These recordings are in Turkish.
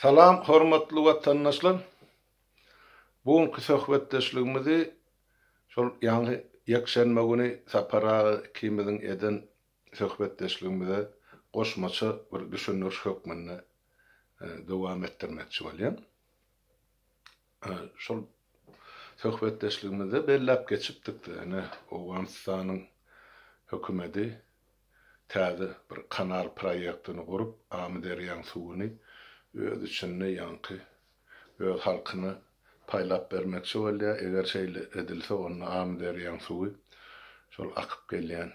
Salam, hormatly watandaşlar. Bugünkü söhbetdeşligimizi şol yani, ni ýekşenme güni sapara kimizin eden söhbetdeşligimize goşmaçy bir düşünür hökmünni e, dowam etdirmekçi bolýan. E, şol söhbetdeşligimizde bellap geçipdik ene Awganistanyň hökümeti täze bir kanar proýektini gurup, Amderýan suwuny öz içinde yankı, öz halkını paylap vermekçi bolýar. Eger şeýle edilse, onu am derýän suwy şol akyp gelýän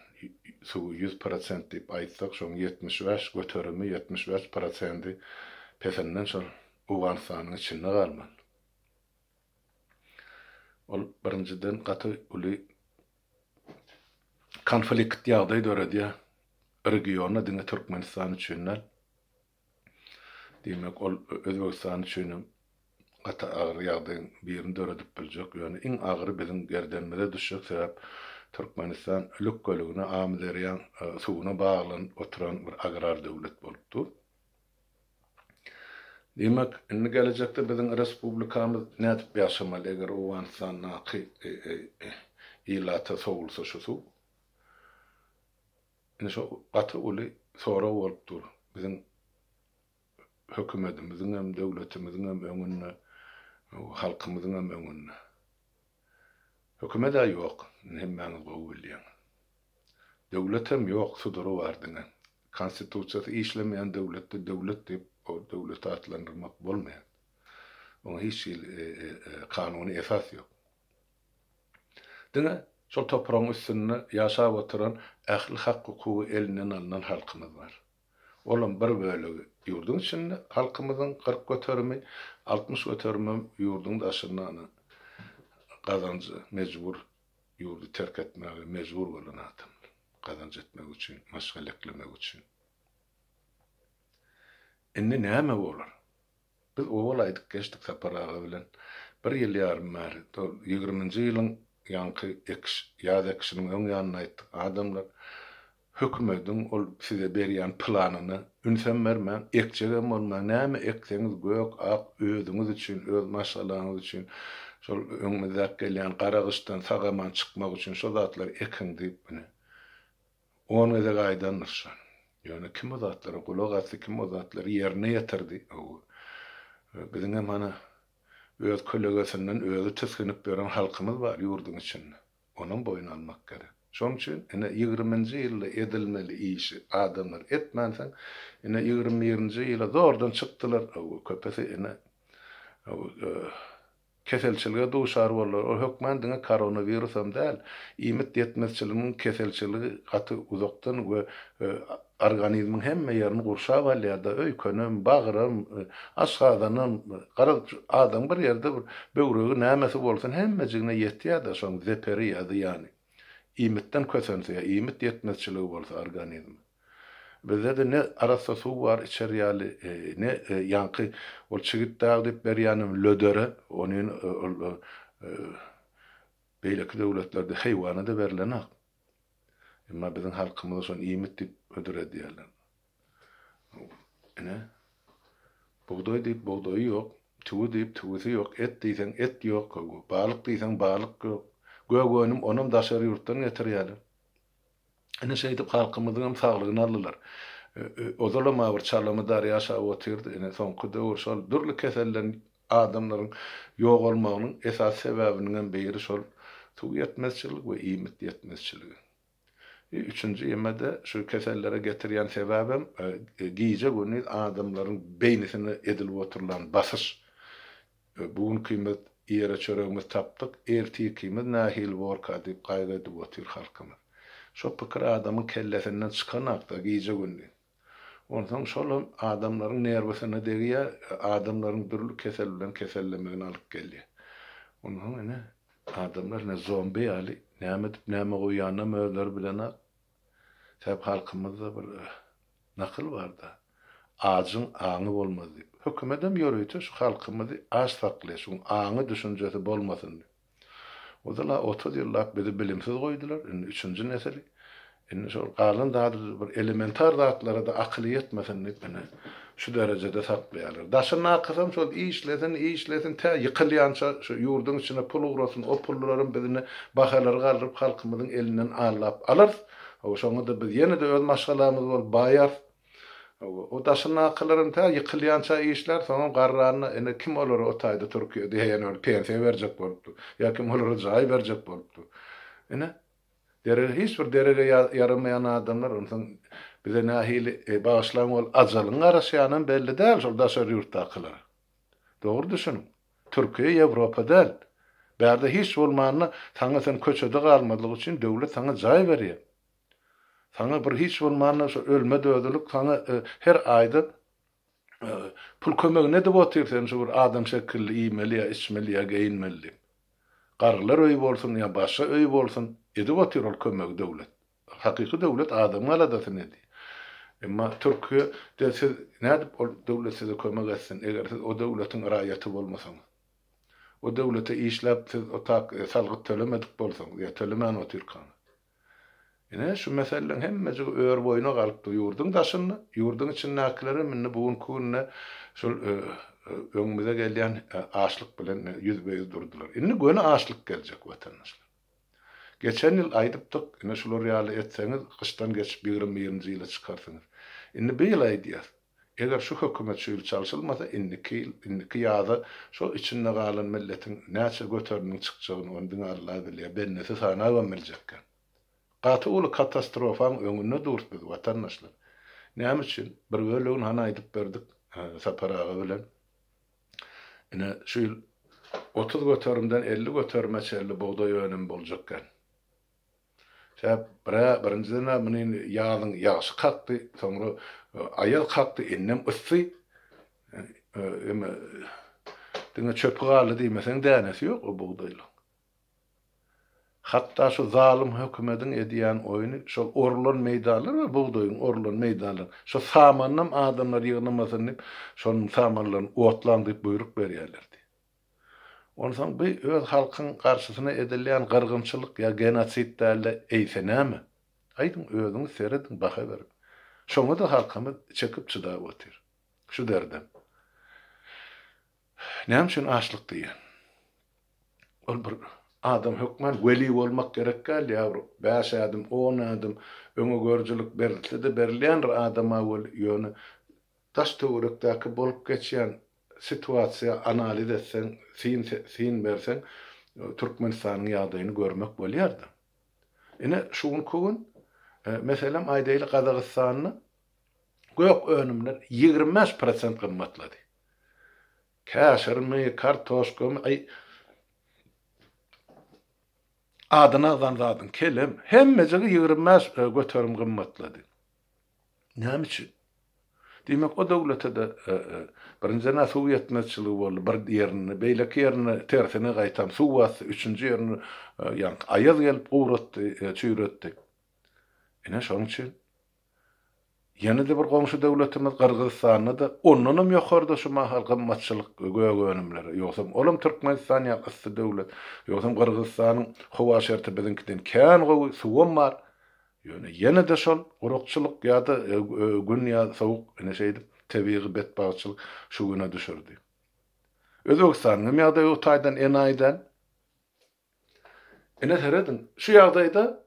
suwy 100% diýip aýtsak, şoň 75 göterimi 75% pesenden şol uwan sanyň içinde galman. Ol birinciden gaty uly konflikt ýagdaý döredi. Regiona diňe Türkmenistan üçin Demek ol Özbekistan üçünim ata ağır yağdığın bir yerini döredip bilecek. Yani en ağırı bizim gerdenmede düşecek sebep Türkmenistan lük gölüğüne amileriyan e, suğuna bağlan oturan bir agrar devlet bolupdu. Demek, indi gelecekte bizim respublikamız ne tip yaşamalı eger o ansan naki e, e, e, ilata soğulsa şusu. Indi şu atı uli sonra olup dur. Bizim hökümetimizin hem devletimizin hem öňünde halkymyzyň hem öňünde. Hökümet yok, hemmeniz gowulýan. Döwlet hem yok, sudury bar diňe. Konstitusiýasy işlemeýän döwletde devlet, diýip o döwleti atlandyrmak bolmaýar. Oňa hiç e, e, e, kanuni esas yok. Diňe şol toprağın üstünde ýaşap oturan ähli hak hukuky elinden alınan halkymyz bar. Olam bir bölügi yurdun içinde halkımızın 40 götörümü, 60 götörümü yurdun daşından hani kazancı mecbur yurdu terk etmeye mecbur olan adam. Kazanç etmek için, maşgal eklemek için. Indi näme bolar? Biz owalaydık geçdik saparaga bilen. Bir ýyl ýarym mer, 20-nji ýylyň ýanky ekiş, ýaz ekişiniň öň ýanyna Adamlar hökmedin ol size berýän planını ünsem bermän ekjegem bolma näme ekseňiz gök ak özüňiz üçin öz maşalaňyz üçin şol öňüňizden gelýän garagyşdan sagaman çykmak üçin şol zatlar ekin diýip buni onu da gaýdanlaşan Yani kim o zatlara kulak atsa kim o zatları yerine yetirdi o biziň hem hana öz kollegasinden özü tisginip beren halkymyz bar ýurdun içinde onun boyun almak gerek Şoň üçin ene 20-nji ýylda edilmeli işi adamlar etmänsen, ene 21-nji ýylda zordan çykdylar. Köpesi ene e, keselçiligi duşar varlar, O hökmen diňe koronavirus hem däl. Iýmit ýetmezçiligiň keselçiligi gaty uzakdan we organizmiň hemme ýerini gurşap alýarda öýkönem, bagyrym, e, aşgazanym, gara adam bir ýerde bir böwregi nämesi bolsun hemme jigine ýetýär da şoň zeperi ýazy yani iýmitden kösense, iýmit ýetmezçiligi bolsa organizm. Bizde de ne arasa su var içeriyali, e, ne e, yankı, ol çigit dağı deyip beryanım lödöre, onun e, e, e, beyleki devletlerde heyvana da verilenak. Ama bizim halkımızda son iýmit deyip ödür ediyorlar. Ne? Buğday deyip buğdayı yok, tüvü deyip tüvüsü yok, et deysen et yok, balık deysen balık yok gögönüm onum daşary yurtdan getirýärler. Ene şeýdip halkymyzyň sağlygyny aldylar. Ozala mawr çalamy darya şaw otirdi. Ene soňky döwür şol durly kesellen adamların ýok bolmagynyň esas sebäbiniň biri şol suw ýetmezçilik we iýmet ýetmezçiligi. E, üçüncü yemede şu kesellere getirýän sebäbim giýje e, günü adamlaryň beynisine edilip oturulan basyş. E, bugün kıymet ýere çöregimiz tapdyk, ertikimiz nahil worka diýip gaýga edip halkımız. halkymyz. Şo pikir adamyň kellesinden çykan akda giýje gündi. Ondan şol adamların nerwasына degýä, adamlaryň dürlük kesel bilen kesellemegine alyp geldi. Ondan ene adamlar ne zombi ne näme dip näme goýýana möler bilen Täp halkymyzda bir eh, nakıl barda. Ağacın ağı olmaz diýip hükümetim yürüytüş, halkımızı az taklesun, anı düşüncesi bolmasın. O da la 30 yıllar bizi bilimsiz koydular, indi üçüncü nesili. Indi şu kalın daha bir elementar zatlara da akıl yetmesin diye beni şu derecede saklayalar. Daşın nakısam şu iyi işlesin, iyi işlesin, te yıkılyança şu yurdun içine pul uğrasın, o pulların bizini bakalar kaldırıp halkımızın elinden alıp alır. O şonu da biz yine de öz maşgalamız var, bayar. O daşın akılların ta yıkılayança işler sonra garrarını ene kim olur o tayda Türkiye diye yani öyle pensiye verecek bolupdu. Ya kim olur cay verecek bolupdu. Ene derece hiç bir derece yaramayan adamlar ondan bize nahil e, bağışlan ol azalın arasıyanın belli değil şu daşır yurtta akıları. Doğru düşünün. Türkiye Avrupa değil. Berde hiç olmanını sana sen köçede kalmadığı için devlet sana cay veriyor. Sana bir hiç bulmanla ölme dödülük, sana e, her ayda e, pul kömegine de botirsen şu bir adam şekilli iymeli ya, içmeli ya, giyinmeli. Qarlar öýü bolsun ya başga öýü bolsun, edi otyr ol kömek döwlet. Hakyky döwlet adamga aladasyny edi. Emma Türkiye de siz nädip ol döwlet size kömek etsin eger siz o döwletiň raýaty bolmasaň. O döwlete işläp siz o tak e, salgyt tölemedik bolsaň, ya tölemen otyr kan. Yine şu meselen hemmecik öör boyuna galyp yurdun daşyny, yurdun için içindakileri minni bugun kunne şol e, e, öňümize e, bile açlyk bilen ýüzbeýüz durdular. Indi göni açlyk geljek watandaşlar. Geçen yıl aýdypdyk, ine şular ýaly etseňiz, gyşdan geçip 20-20-nji ýyla çykarsyňyz. Indi bir ýyl aýdyýar. Eğer şu hökümet şu ýyl çalşylmasa, indiki ýyl, indiki ýaza şu içinde galan milletin näçe göterniň çykjagyny ondan Allah bilýär. Ben näse sana we biljekkä. Gatyul katastrofan öňünde durt biz watandaşlar. Näme üçin? Bir bölügün hana aýdyp berdik saparaga bilen. Ine şu ýyl 30 götörümden 50 götörme çerli buğday önüm boljakken. Şap bira birinciden meni ýazyň ýaşy katdy, soňra e, aýal katdy, ennem ıssy. Emme diňe çöp galy diýmeseň dänesi ýok o buğdaylyň. Hatta şu zalim hükümetin ediyen oyunu şu orlon meydalar ve buğdayın orlon meydalar. Şu samanlam adamlar yığınamasın deyip şu samanların otlandıp buyruk Onun Ondan bir öz halkın karşısına edilen gırgınçılık ya genosit derle eysenäme. Aydın özüňi seredin baha berip. Şoňa da halkymyz çekip çydap otur. Şu derdim. Näme üçin açlyk diýen. Ol bir adam hükmen veli olmak gerek geldi yavru. Beş adam, on adam, öňe görcülük berildi de berilen adama ol yönü. Taş töwrekdäki bolup geçýän situasiýa analiz etsen, sin sin bersen, Türkmenistanyň ýagdaýyny görmek bolýardy. Ine şuň kögün, e, meselem aýdaýly Gazagystanyny gök önümler 20% gymmatlady. Käşirmi, kartoşkamy, ay adına zanladın kelim hemmecigi yığırmaz e, götörüm gımmatladı. Näme üçin? Demek o döwlete de e, e, birinci na Sowet netçiligi boldy, bir ýerini, beýleki ýerini tersine gaýtam, suwasy üçinji ýerini ýa-ni aýaz gelip gowratdy, çüýretdi. Ene şonuň üçin Yeni de bir komşu devletimiz Kırgızistan'ı da onunum yokardı şu halkın göğe göğönümleri. Yoksa olum Türkmenistan yakısı devlet. Yoksa Kırgızistan'ın hava şerti bizinkiden kən qovu suvom var. Yani yeni de şol urukçılık ya da e, e, gün ya soğuk ne şeydi tebiği betbağçılık şu güne düşürdü. Özbekistan'ın ya da Utay'dan, Enay'dan. Ene teredin. Şu yağdayda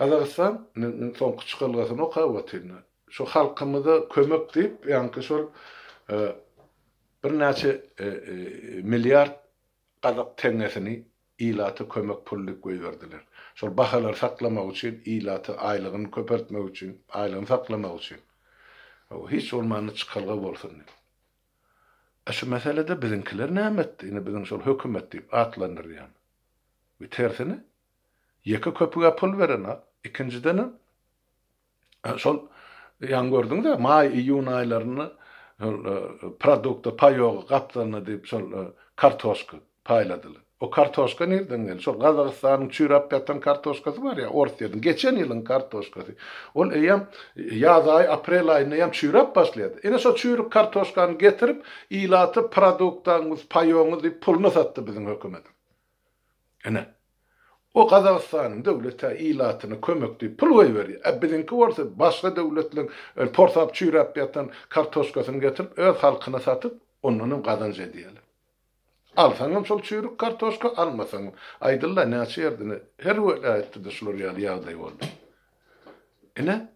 Kazakistan'ın son çıkılgasını okavatini. Şu halkımıza kömök deyip, yani şu e, bir neçe e, e, milyar kazak tengesini ilatı kömök pullik koyverdiler. Şol bahalar saklamak için, ilatı aylığını köpertmek için, aylığını saklamak için. O hiç olmanı çıkalga bolsun diye. E şu meselede bizinkiler ne emetti? Yine bizim şu hükümet deyip atlandır yani. Bir tersini, yeka köpüge pul veren ha. İkinciden e, şol yan gördün de may iyun aylarını e, e, produkta payoğu kaplarını deyip şol kartoşka payladılar. O kartoşka nereden geldi? sol Kazakistan'ın çürap yatan kartoşkası var ya, Orsiye'den. Geçen yılın kartoşkası. Ol eyem yaz ay, aprel ayında eyem çürap başladı. Yine sol çürüp kartoşkanı getirip ilatı produktanız, payoğunuz deyip pulunu sattı bizim hükümetin. Yine. O Qazaqistanyň döwlete ilatını kömüktü, pul goýberdi. E bizinki bolsa başga döwletler e, portap çüýräp ýatan kartoşkasyny getirip öz halkyna satyp onunun gazanç edýärler. Alsaňam şol çüýrük kartoşka almasaň, aýdylla e ne ýerdini her welaýatda da şol ýagdaý Ne? Ene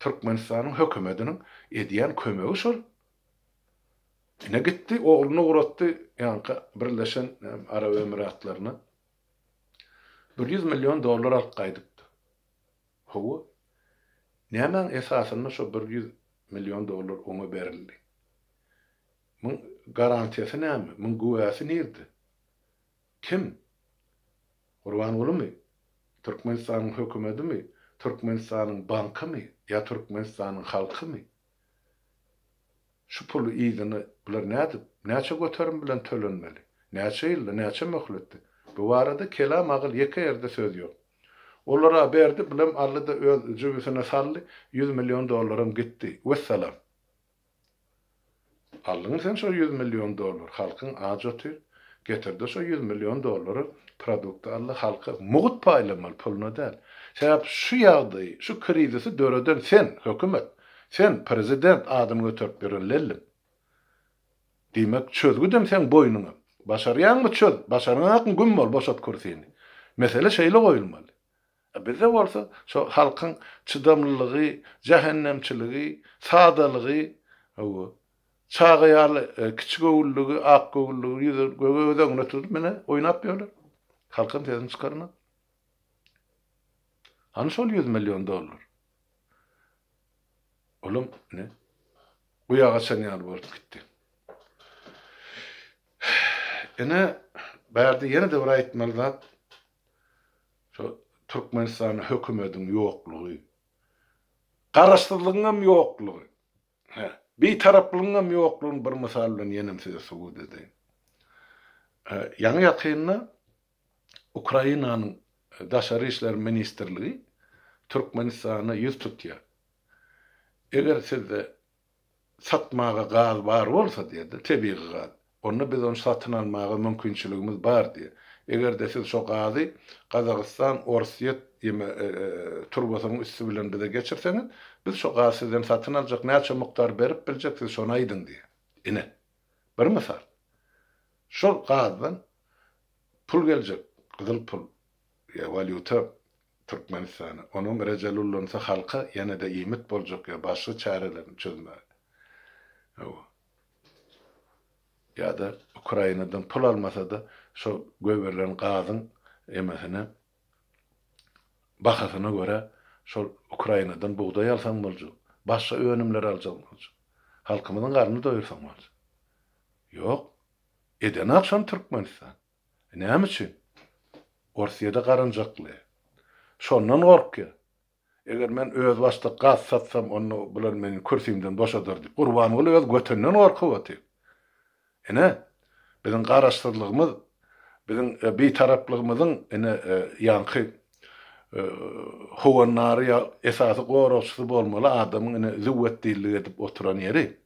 Türkmenistanyň hökümetiniň edýän kömegi şol. Ene gitdi, oglunu uratdy, ýanky Birleşen e, Arab Emiratlaryna. 100 milyon dolar alıp kaydıptı. Hu, nemen esasında şu 100 milyon dolar ona berildi. Mun garantiyasi näme? Mun güwäsi nerdi? Kim? Urwan uly mu? Türkmenistanyň hükümeti mi? Türkmenistanyň banky mı? Ya Türkmenistanyň halkı mı? Şu pulu ýygyny bular nädip? Näçe göterim bilen tölenmeli? Näçe ýylda, näçe möhletdi? Bu arada kelam akıl yeke yerde söz yok. Onlara berdi, bilim allı da öz cübüsüne sallı, 100 milyon dolarım gitti. Vesselam. Alın sen şu 100 milyon dolar, halkın acatı getirdi şu 100 milyon doları produkta allı halkı muğut paylamal pulunu değil. Sebep şu yağdayı, şu krizisi döröden sen hükümet, sen prezident adımı götürüp birin lellim. Demek çözgü dem sen boynuna. Başarayan mı çöl? Başaranakın gün bol boşat kursiyini. Mesele şeyle koyulmalı. E bizde varsa şu halkın çıdamlılığı, cehennemçiliği, sadalığı, o çağıyarlı, e, küçük oğulluğu, ak oğulluğu, yüzü, göğe öden unutup mene oynap diyorlar. Halkın tezini çıkarına. Hani şol 100 milyon dolar. Oğlum ne? Bu yağa sen yani gitti. Yine berdi yine de bir etmeliler. Şu Türkmenistan'ın hükümetin yokluğu. Karıştırlığının yokluğu. He. Bir taraflığının yokluğun bir misalını yenim size suğu dedi. E, Yanı yakınına Ukrayna'nın e, Daşarı İşler Ministerliği Türkmenistan'ı yüz tutuyor. Eger sizde satmağa gaz var olsa dedi, tebii gaz. Onu biz onu satın almağa mümkinçiligimiz bardy. Eger de siz şu gazy Kazakstan Orsiyet yeme turbasynyň üstü bilen bize geçirseniz, biz şu gazydan satyn aljak näçe mukdar berip biljeksiz şuna aýdyň diye. Ine. Bir mysal. Şol gazdan pul geljek, gyzyl pul, ya valyuta Türkmenistana. Onun rejelullansa halka yine da imet boljak ya başga çärelerini çözmäge ya da Ukrayna'dan pul almasa da şu göberilen gazın emesine bakasına göre şu Ukrayna'dan buğday alsan bolcu. Başka önümler alcan bolcu. Halkımızın karnını doyursan bolcu. Yok. Eden akşam Türkmenistan. E, ne için? Orsiyada karıncaklı. Şondan korkuyor. eğer men öz başta gaz satsam onu bular meni kursimden boşadır. Kurban oluyor, götünden korkuyor ene bizim garaşsızlığımız, bizim e, bitaraplığımızın ene e, yankı e, huvanları ya esası gorosuz bolmalı adamın ene züvvet dilli edip oturan yeri.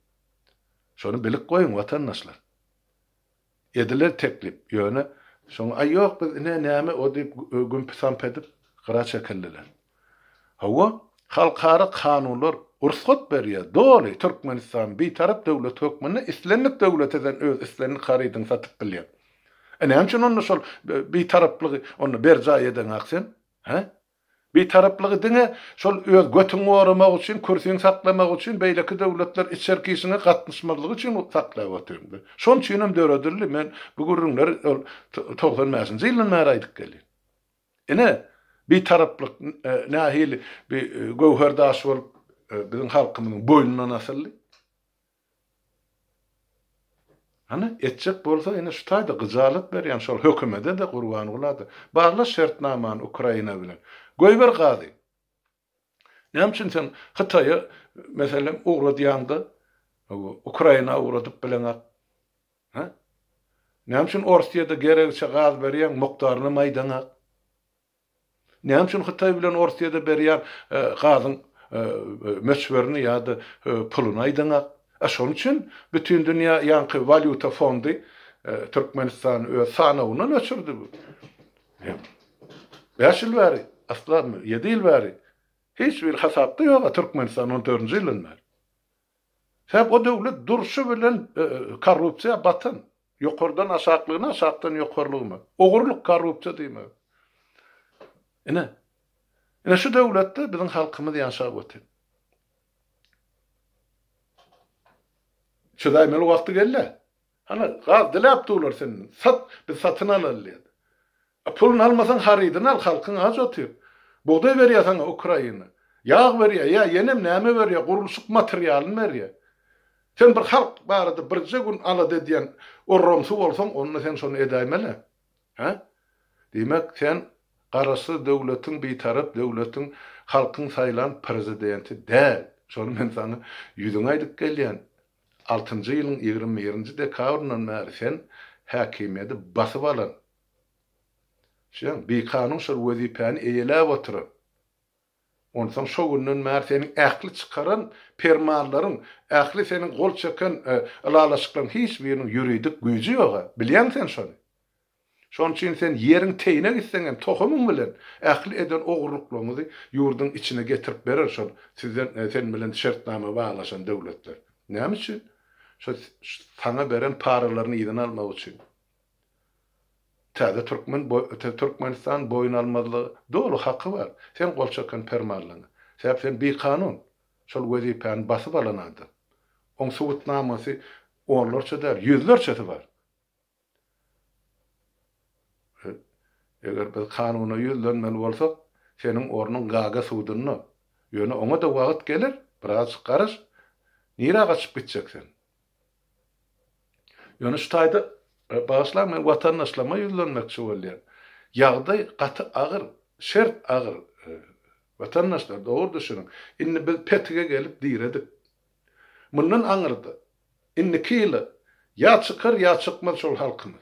Şonu bilik koyun vatandaşlar. Edilir teklip yöne. Şonu ay yok biz ne neme o deyip e, gümpü sampedip qıra çekildiler. Hava halkarı kanunlar ursat berýär. Doly Türkmenistan bir taraf döwlet hökmüni islenlik döwlet eden öz islenlik haraýdyň satyp bilýär. Näme üçin onu şol bir taraplygy onu berjaý eden aksen? He? Bir taraplygy diňe şol öz götüň oramak üçin, kursiň saklamak üçin beýleki döwletler içerkisine gatnaşmalygy üçin saklap oturdy. Şoň üçin hem döredildi. Men bu gurrunlar 90-njy ýylyň maraýdyk gelýär. Ne bir taraplyk e, nahil bir e, gowherdaş bolup bizim ee, halkımızın boynundan asıllı. Hani etcek bolsa yine şu taýda gyjalyk berýän şol hökümete de gurban bolady. Barla şertnamany Ukraina bilen. Goýber ne Näme sen Hytaýa meselem ugradyanda Ukrayna uğradıp bilen ha? Näme üçin de gerekçe gaz berýän mukdaryny maýdana? ne üçin şey Hytaý bilen Orsiýada berýän gazyň e, e, e, möçberini ýa-da e, puluny aýdyňar. Şoň üçin bütün dünya yankı valyuta fondy Türkmenistan öz sanawyny öçürdi bu. 5 ýyl bäri, aslan 7 ýyl bäri. Hiç bir hasapda ýok Türkmenistan 14-nji ýylynda. Hep o döwlet durşu bilen korrupsiýa batyn. Ýokurdan aşaklygyna, aşakdan ýokurlygyna. Ogurluk korrupsiýa diýmek. Ne? Yine şu devlette bizim halkımız yaşa götür. Şu da emel vakti geldi. Hani gaz dile yaptı olur senin. Sat, bir satın al alliye. Pulunu almasan haridini al halkın hac otuyor. Buğday veriyor sana Ukrayna. Yağ veriyor ya yenem neme veriyor. Kuruluşuk materyalini veriyor. Sen bir halk de birce gün aladı diyen o romsu olsan onunla sen sonu edemeli. Ha? Demek sen devletin bir taraf devletin halkın sayılan prezidenti değil. Şonu men sana yüzüne aydık geliyen 6-njy ýylyň 20-nji dekabrından bäri sen häkimiýeti basyp alan. Şeýan bi kanun şol wezipäni eýelä oturan. Ondan şo günden bäri seniň ähli çykaran permanlaryň, ähli seniň gol çeken, e, hiç biriniň ýüridik güýji ýok. Bilýänsen şonu. Şonun için sen yerin teyine gitsen, tohumun bilen, ähli eden ogurlukluğunuzu yurdun içine getirip berer şol. Sizden e, sen bilen şertname bağlaşan döwletler. Näme üçin? Şo sana beren paralaryny ýeden almak üçin. Täze Türkmen Türkmenistan boyun almazlygy dolu hakkı bar. Sen golçakan permarlyny. Sebäp sen bir kanun. Şol wezipäni basyp alanadyr. Oň suwutnamasy onlarça der, yüzlerçesi bar. Eğer biz kanuna ýüzlenmeli bolsak, senin ornun gaga suwduny. Ýöne oňa da wagt gelir, biraz çykaryş. Nira gaçyp gitjeksen. Ýöne ştaýda e, bağışlar men vatandaşlama ýüzlenmekçi bolýar. Ýagdaý gaty ağır, şert ağır e, Vatandaşlar doğru düşünün. Inni biz petike gelip diýredik. Mundan aňyrdy. Inni kiýle ya çıkar ya çıkmaz ol halkymyz.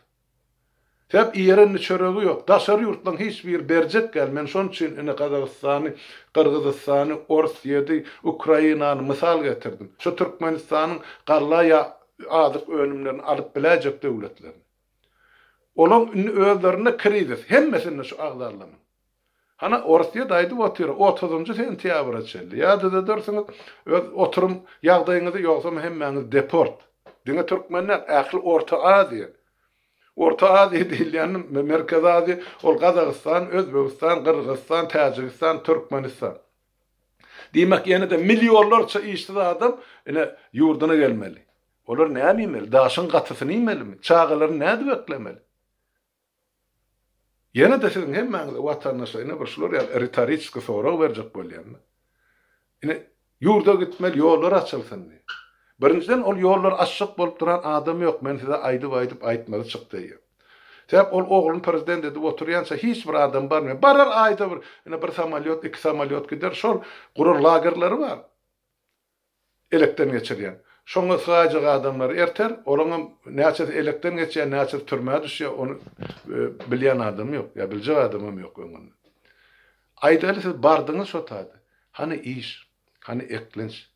Hep iyerenli çöreği yok. Daşarı yurttan hiçbir bercek gelmen. Onun için ini Kazakistan'ı, Kırgızistan'ı, Ors yedi, Ukrayna'nı misal getirdim. Şu Türkmenistan'ın Karlaya adık önümlerini alıp bilecek devletlerini. Olan ünlü özlerine kriziz. Hemmesinde şu ağlarlamanın. Hana ortaya daydı otuyor. 30. sentyabra çeldi. Ya dedi dersiniz oturum yağdayınızı yoksa hemmeniz deport. Dine Türkmenler aklı Orta Aziya. Orta Azya dillerinin Merkez Azya, ol Kazakistan, Özbekistan, Kırgızistan, Tacikistan, Türkmenistan. Demek yani de milyonlarca işte adam yine yurduna gelmeli. Olar ne yemeli? Daşın katısını yemeli mi? Çağaları ne de beklemeli? Yine de sizin hem vatandaşlarına başlar yani ritorik soru verecek böyle yani. Yine yurda gitmeli, yollar açılsın diye. Birinciden ol yollar açık bolup duran adam yok. Men size aydı baydıp aytmalı çıktı diye. Sebep ol oğlun prezident dedi oturyansa hiç bir adam barmıyor. Barar ayda bir, yani bir samolyot, iki samolyot gider. Şol gurur lagerleri var. Elekten geçiriyen. Şoňa sığajyk adamlar erter, olaňa näçe elekden geçýär, näçe türmäge düşýär, onu e, bilýän adam yok ya biljek adam yok onun. Aýdaly siz bardyňyz şotady. Hani iş, hani eklenç,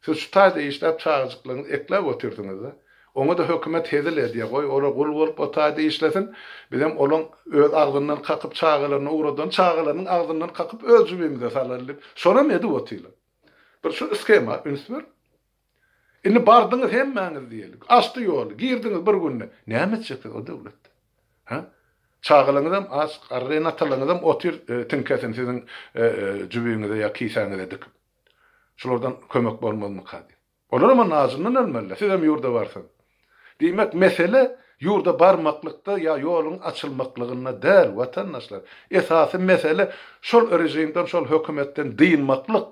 siz stadiya işlep çağızıklarını eklep otirdiniz. Onu da hükümet hedile diye koy, ora kul bolup o tadi işlesin. Bizim onun öz ağzından kakıp çağılarına uğradan, çağılarının ağzından kakıp öz cübimize salarlıp. Sonra mı edip otuyla? Bir şu iskema, ünsver. İni bardınız hemmeniz diyelim. Açtı yolu, girdiniz bir gününe. Ne mi çıktı o devlet? Ha? Çağılarınızdan, az, arrenatalarınızdan otur e, tünkesin sizin e, e, cübimize ya kisenize dikip şuradan kömek var mı kadir? Onların ağzından ölmeli. Siz hem yurda varsan. Demek mesele yurda barmaklıkta ya yolun açılmaklığına der vatandaşlar. Esası mesele şol rejimden, şol hükümetten diyinmaklık.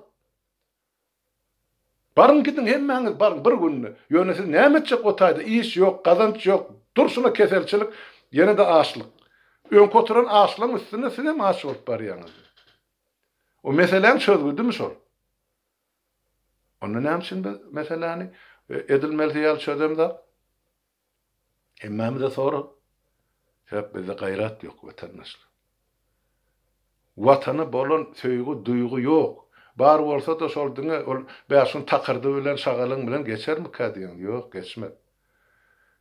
Barın gidin hemmeniz barın bir gün Yönesi nemetçek o tayda iş yok, kazanç yok. Dursuna keselçilik, yine de açlık. Ön koturan açlığın üstüne size mi aç olup bariyanız? O meselen çözüldü mü sor? Onun için mesela hani e, edil meltiyal çözümde İmmamda soru. Şöyle bize gayret yok vatandaşlar. Vatanı bolun söygü, duygu yok. Bar olsa da sol dine, başını takırdı bilen, şagalın bilen geçer mi kadiyen? Yok, geçmez.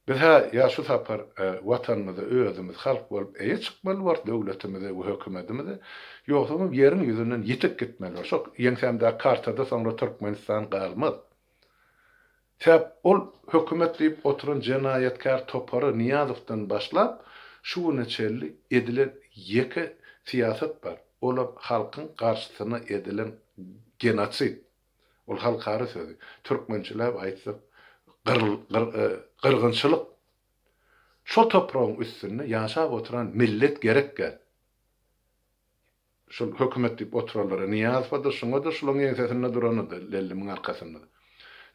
Bizha ýaşul sapar watanymyzy, e, özümiz, e, halk bolup eýe çykmaly bar, döwletimizi, hökümetimizi. mı ýerin ýüzünden ýitip gitmeli. yengsem ýeňsemde kartada sonra Türkmenistan galmaz. tab ol hökümet diýip oturan jenayetkar topary Niyazowdan başlap şu neçeli edilen ýeke siýasat var, olup halkın garşysyna edilen genotsid. Ol halkary sözi. Türkmençiler aýtsa, kırgınçılık şu toprağın üstünde yaşap oturan millet gerekken şu hükümet deyip oturarlara niyaz vardır, şuna da şunun ensesinde duranı da lellimin arkasında.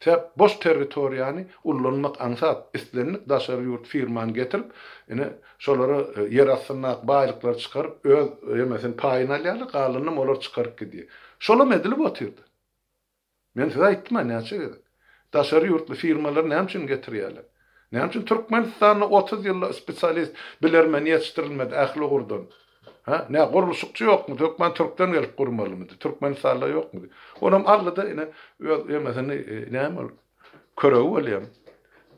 Sebep boş territoriyani ullanmak ansat, istlenlik daşarı yurt firman getirip, yine şoları e, yer aslına baylıklar çıkarıp, öz yemesin payın alayalı kalınım olur çıkarıp gidiyor. Şolam edilip oturdu. Men size aittim ne açık edin. Daşarı yurtlu firmaları ne için getiriyorlar? Ne için Türkmenistan'ı 30 yıllık spesyalist bilermen yetiştirilmedi, ahli kurdun. Ha? Ne kuruluşukçu yok mu? Türkmen Türk'ten gelip kurmalı mıydı? Türkmenistan'la yok mu? Onun allı da e, yine, mesela ne mi? Körevi olayım,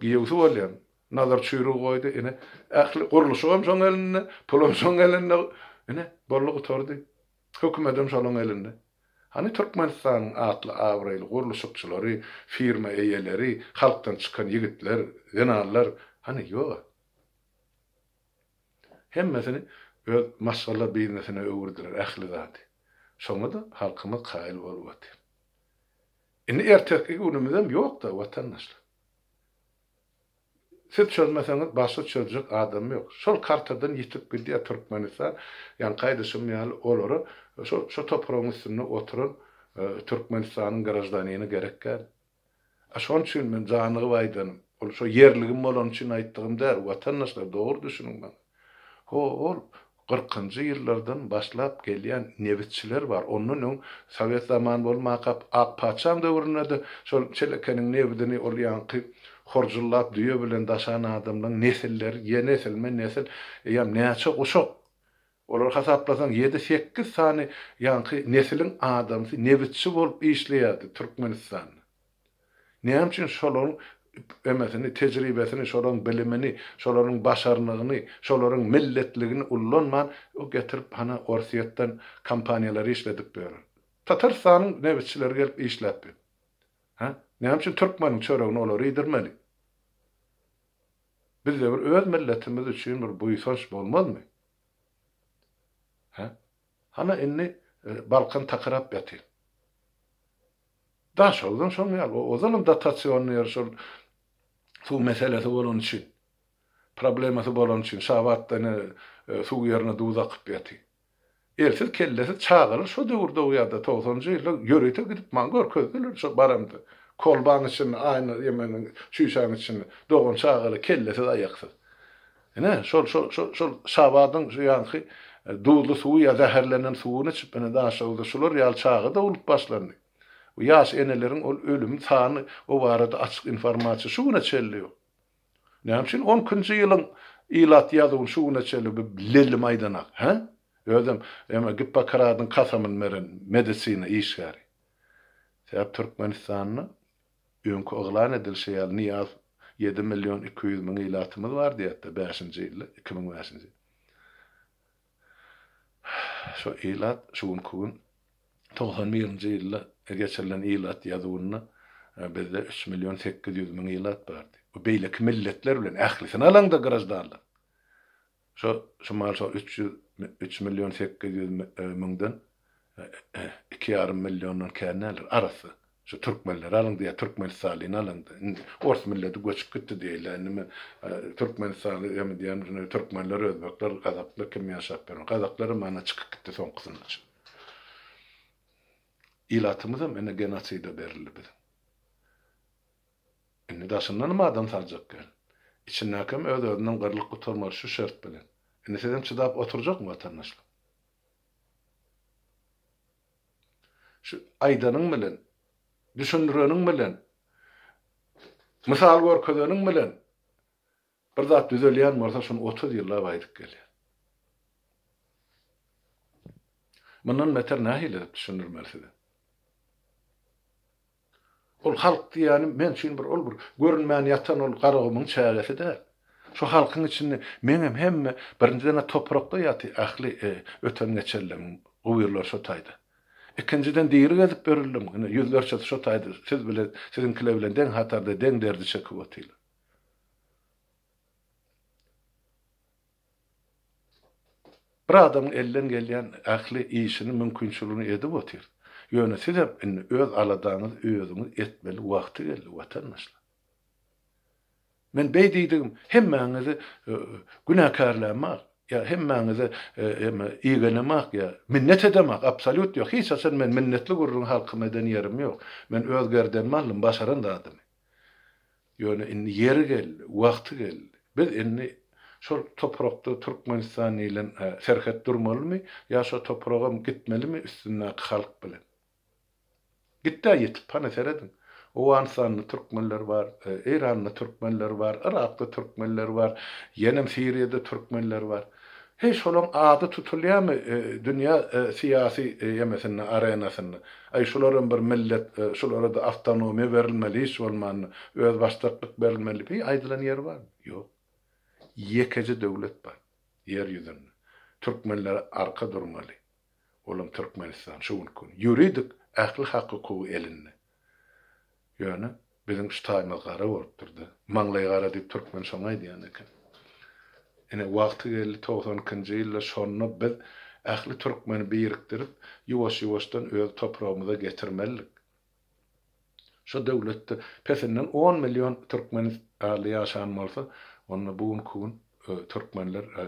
giyevzi olayım, nazar çuyruğu koydu, yine ahli kuruluşu hem son elinde, pulum son elinde, yine bolluğu tordu. Hükümetim salon elinde. Hani Türkmenistan'ın atlı avraylı guruluşukçuları, firma eyeleri, halktan çıkan yigitler, denarlar, hani yok. Hem mesela maşallah biznesine övürdüler, ehli zati. Şoňa da halkymyz kaýyl bolýar. Indi erteki günümizem ýok da watandaşlar. Siz çözmeseniz başı çözecek adam yok. Şol kartadan yitip bildiye Türkmenistan, yani kaydışım yali olur, şu, şu toprağın üstüne oturun, ee, e, Türkmenistan'ın garajdaniyini gerek gel. Şon için ben canığı vaydanım. şu yerliğim olan için ayttığım der, vatandaşlar doğru düşünün bana. Ho, ol, 40-njy ýyllardan başlap gelýän nebitçiler bar. Onuň zamanı zaman bolmakap Ak Paçam döwründe şol çelekeniň nebidini olýan horcullap düýe bilen daşan adamlaryň nesiller, ýe nesilme nesil, ýa näçe uşak Olar hasaplasan 7-8 tane yankı nesilin adamsı nevitçi bolup işleyadi Türkmenistan. Näme üçin şolon ömesini, tecrübesini, şolon bilimini, şolonun başarılığını, şolonun milletligini ullanman o getirip hana orsiyetden kampanyaları işledik böyle. Tatarstanyň nevitçileri gelip işläpdi. Ha? Nämçin türkmenin çöregini olary idirmeli. Biz de bir öz milletimiz üçin bir buýsanç mı? Ha? Hana inni e, Balkan takırap ýaty. Daş oldun şol ýal, o zaman datasyonu ýerşol su meselesi bolan üçin. Problemasi bolan üçin şabatdan e, su ýerine duza gyp ýaty. Ersiz kellesi çağırır şu döwürde uýarda 90-njy ýylda ýörete gidip mangor közdüler şu baramdy. Kolban için aynı yemenin şüşanın içinde doğun çağırı kellesi de yaksın. Ne? Şol şol şol şol şabadın şu ki e, duğulu suyu ya zehirlenen suyunu çipine daha şolda şolur yal çağı da ulup başlandı. O yaş enelerin o ölüm tanı o varada açık informasyon şuna çelliyor. Ne için 10. yılın ilat yazın şuna çelliyor lil maydana. He? Ödem ema gippa karadın kasamın meren medisini işgari. Sebep Türkmenistan'ı öňkü oglandyl şeýal Niýaz 7 milyon 200 min ilatymyz bar diýetdi 5-nji ýylda 2005-nji. Şu ilat şu gün 91-nji ýylda geçirilen ilat ýazywyny e, bizde 3 milyon 800 min ilat vardı. Bu beýleki milletler bilen ählisini alanda garajdallar. Şu şumal şu 300 3 milyon 800 mindən 2,5 milyondan känələr arası. Şu Türk milleri alındı ya, Türk milsaliğin alındı. Ors milleti göçüp gitti diyeyle. E, Türk milsaliği mi diyelim, Türk milleri, Özbekler, Kazaklar kim yaşap verin. Kazakları mana çıkıp gitti son kısın için. İlatımız da mene genasiyde verildi bizim. Indi daşından mı adam salacak gel? İçinden kim öz özünden kırılık kurtarmalı şu şart bilen. Indi sizin çıdap oturacak mı vatandaşlar? Şu aydanın bilen düşünürünün bilen, misal görkezünün bilen, bir zat düzeleyen varsa şunu 30 yılla baydık geliyor. Bundan meter nahil edip düşünürmelisi de. Ol halk yani men şun bir ol bir görünmeyen yatan ol qarağımın çaresi de. Şu halkın içinde menem hem birinci dana toprakta yatı ahli e, öten geçerlem uyurlar şu tayda. Ikinciden diýri gezip berildim. Hani Ine ýüzlerçe şu taýdy. Siz bilen, sizinkiler bilen deň hatarda deň derdi çekip otyla. Bir adam elden gelýän ähli işini mümkinçiligini edip otyr. Yani siz hem öz aladanyz özüňiz etmeli wagty geldi watandaşlar. Men beýdiýdim, hemmäňizi günäkärlämä ya hemmenize iğenemek ya. Minnet edemek absolut yok. Hiç asıl men minnetli gurrun halkı medeni yerim yok. Men özgerden mahlim başaran da adımı. Yani inni yeri gel, vakti gel. Biz inni şu toprakda Türkmenistan ile serket e, durmalı mı? Ya şol toprağa gitmeli mi üstündeki halk bilen? Git de yetip bana seyredin. Oğanistanlı Türkmenler var, e, İranlı Türkmenler var, Iraklı Türkmenler var, yenem Suriye'de Türkmenler var. Hiç olan adı tutuluyor mu e, dünya e, siyasi e, yemesini, arenasını? Ay şuların bir millet, e, şulara da avtonomi verilmeli, iş olmanı, öz başlıklık verilmeli. Bir aydılan yer var mı? Yok. Yekeci devlet var. yeryüzünde. yüzünde. Türkmenler arka durmalı. Oğlum Türkmenistan şu gün. Yuridik aklı hakkı kuvu elinde. Yani bizim şu taymaz gara olup durdu. Manlay deyip Türkmen şonay diyen ene wagty geldi 92-nji ýylda şonuna biz ähli türkmeni beýirikdirip ýuwaş-ýuwaşdan öz toprağymyza getirmelik. Şu döwletde pesinden 10 milyon türkmen ähli ýaşan bolsa, onda bu gün e, türkmenler e,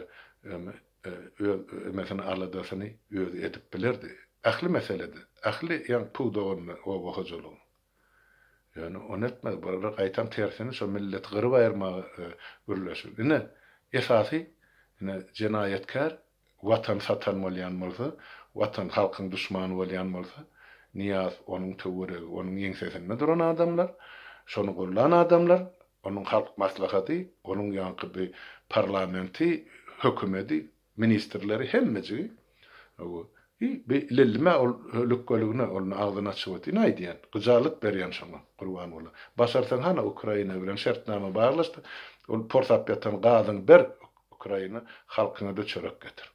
mesela e, aladysyny öz edip bilerdi. Ähli meselede, ähli ýa-ni puwdogyny we wahajylygy. Yani onetmez, bu aytan tersini şu millet gırıp ayırmağı e, ürleşir. Ne? Esası yani cenayetkar vatan satan bolýan bolsa, vatan halkyň düşmany bolýan bolsa, niyaz onun töwüregi, onun ýeňsesinde duran adamlar, şonu gurlan adamlar, onun halk maslahaty, onun ýanky parlamenti, hükümeti, ministerleri hemmeci, Lilme lükkölüğüne olun ağzına çıvıt. İnay diyen. Gıcalık beryen şuna kurban ola. Başartan hana Ukrayna bilen şartname bağlaştı. Ol portap yatan gazın ber Ukrayna halkına da çörek getir.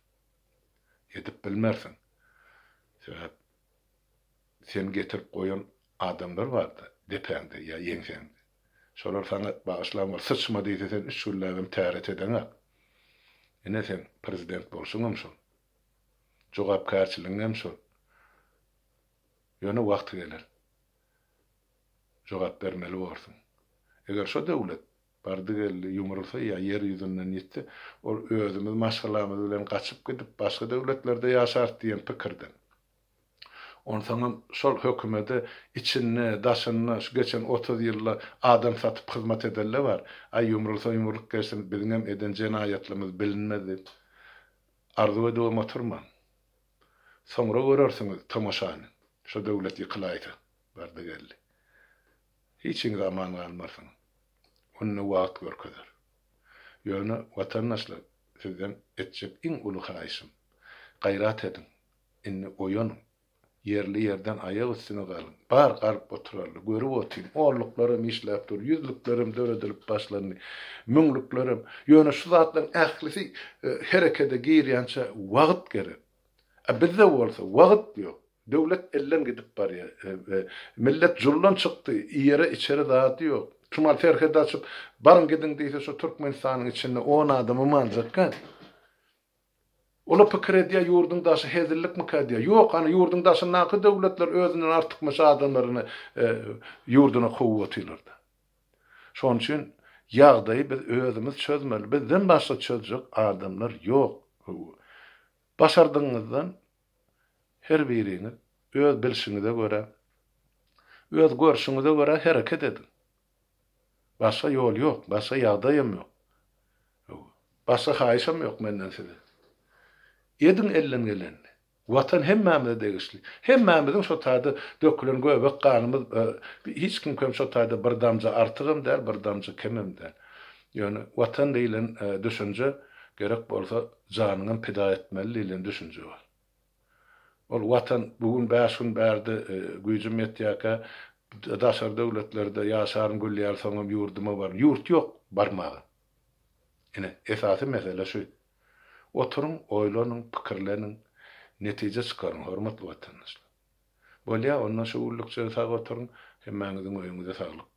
Yedip bilmersin. Sebep sen getirip koyun adamlar vardı. depende ya yengende. Sorar sana bağışlan var. Sıçma diye sen üç süllavim terhet edene. Yine sen prezident bolsun umsun. Cogap karşılığından şu. Yönü vakti gelir. Cogap vermeli olsun. Eğer şu devlet bardy geldi yumrulsa ya yer yüzünden yetti. O özümüz maşgalamız bilen kaçıp gidip başga döwletlerde yaşar diýen pikirden. Onsanın sol hökümeti içinne, daşınne, şu geçen 30 yılla adam satıp hizmet edelle var. Ay yumrulsa yumruluk gelsin, bizim hem eden cenayetlimiz bilinmedi. Arzu edip oturman. Sonra görürsünüz tamaşanı. Şu devlet yıkılaydı. Barda geldi. Hiçin zaman kalmasın. Onu vaat görkeder. Yani vatandaşlar sizden edecek en ulu hayşım. Gayrat edin. Inni oyunun. Yerli yerden ayak üstüne kalın. Bar garp oturarlı, görüp otayım. Orluklarım işlep dur, yüzlüklerim döredilip başlarını, münlüklerim. yani şu zatların ehlisi e, harekete giyiriyança vaqt gerek bizde vakit yok. Devlet elden gidip var ya. E, e, millet zullan çıktı. Yere içeri dağıtı yok. Şumal terhede açıp barın gidin deyse şu Türkmenistan'ın içinde 10 adamı mancakken. Ola pikir diye yurdun daşı hezillik mi kadiya? Yok, hani yurdun daşı nakı devletler özünden artıkmış adamlarını e, yurduna kovvatıyorlar da. Şonun için yağdayı biz özümüz çözmeli. Bizden başka çözecek adamlar yok başardığınızdan her biriniz öz bilişinize göre, öz görüşünize göre hareket edin. Başka yol yok, başka yağdayım yok. Başka hayşam yok benden size. Yedin elden gelen. Vatan hem məmdə değişli, Hem məmdən şu tadı dökülen göbek kanımız e, hiç kim kim şu tadı bir damca artığım der, bir damca kemim der. Yani vatan deyilen e, düşünce gerek bolsa canının pida etmeliligini düşünce var. Ol vatan bugün bäşün bärdi e, güýjüm ýetýärkä daşar devletlerde ýaşaryn gülýär soňam ýurdumy bar. Ýurt ýok, barmagy. Ine esasy mesele şu. Oturun, oýlanyň, pikirleniň, netije çykarın, hormatly watandaşlar. Bolýa, ondan şu ullukça sag oturun, hemmäňiziň öýüňizde saglyk